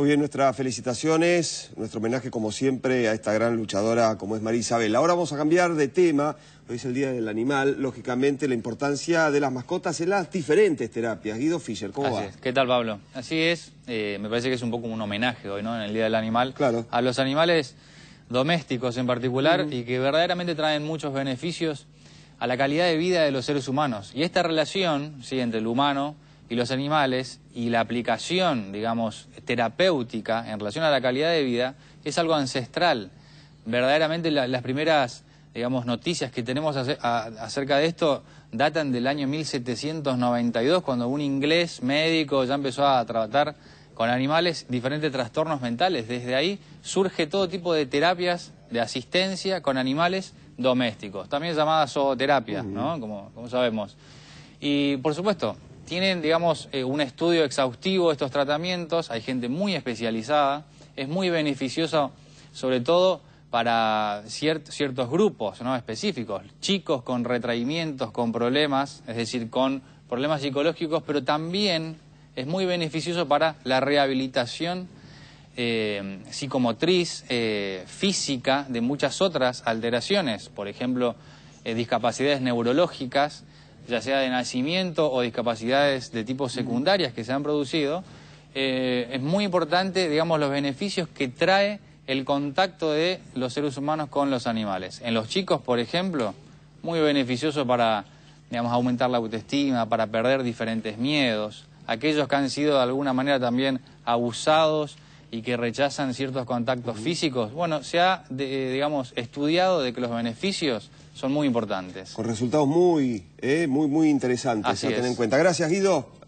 Muy bien, nuestras felicitaciones, nuestro homenaje como siempre a esta gran luchadora como es María Isabel. Ahora vamos a cambiar de tema, hoy es el Día del Animal, lógicamente la importancia de las mascotas en las diferentes terapias. Guido Fischer, ¿cómo Así ¿Qué tal Pablo? Así es, eh, me parece que es un poco un homenaje hoy, ¿no? En el Día del Animal. Claro. A los animales domésticos en particular y que verdaderamente traen muchos beneficios a la calidad de vida de los seres humanos. Y esta relación, ¿sí? Entre el humano y los animales y la aplicación, digamos, terapéutica en relación a la calidad de vida es algo ancestral. Verdaderamente las primeras, digamos, noticias que tenemos acerca de esto datan del año 1792, cuando un inglés médico ya empezó a tratar con animales diferentes trastornos mentales. Desde ahí surge todo tipo de terapias de asistencia con animales domésticos, también llamadas zooterapia, ¿no? como sabemos. Y, por supuesto, tienen, digamos, eh, un estudio exhaustivo de estos tratamientos, hay gente muy especializada, es muy beneficioso sobre todo para ciertos grupos específicos, chicos con retraimientos, con problemas, es decir, con problemas psicológicos, pero también es muy beneficioso para la rehabilitación eh, psicomotriz, eh, física, de muchas otras alteraciones, por ejemplo, discapacidades neurológicas, ya sea de nacimiento o discapacidades de tipo secundarias que se han producido, eh, es muy importante, digamos, los beneficios que trae el contacto de los seres humanos con los animales. En los chicos, por ejemplo, muy beneficioso para, digamos, aumentar la autoestima, para perder diferentes miedos. Aquellos que han sido de alguna manera también abusados y que rechazan ciertos contactos físicos, bueno, se ha, eh, digamos, estudiado de que los beneficios son muy importantes. Con resultados muy, eh, muy, muy interesantes a tener en cuenta. Gracias, Guido.